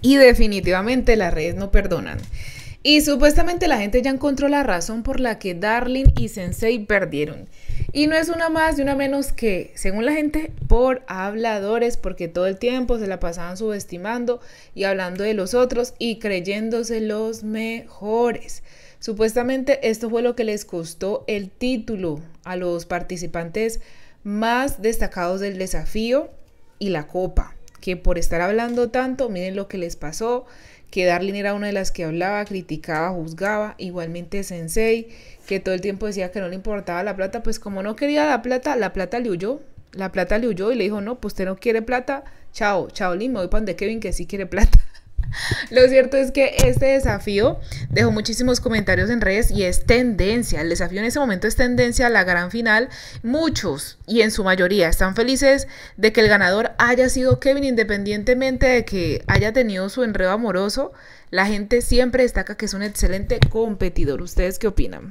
Y definitivamente las redes no perdonan. Y supuestamente la gente ya encontró la razón por la que Darling y Sensei perdieron. Y no es una más ni una menos que, según la gente, por habladores, porque todo el tiempo se la pasaban subestimando y hablando de los otros y creyéndose los mejores. Supuestamente esto fue lo que les costó el título a los participantes más destacados del desafío y la copa que por estar hablando tanto, miren lo que les pasó, que Darlene era una de las que hablaba, criticaba, juzgaba, igualmente Sensei, que todo el tiempo decía que no le importaba la plata, pues como no quería la plata, la plata le huyó, la plata le huyó y le dijo, no, pues usted no quiere plata, chao, chao Lin, me voy para donde Kevin que sí quiere plata. Lo cierto es que este desafío Dejo muchísimos comentarios en redes y es tendencia. El desafío en ese momento es tendencia a la gran final. Muchos y en su mayoría están felices de que el ganador haya sido Kevin, independientemente de que haya tenido su enredo amoroso. La gente siempre destaca que es un excelente competidor. ¿Ustedes qué opinan?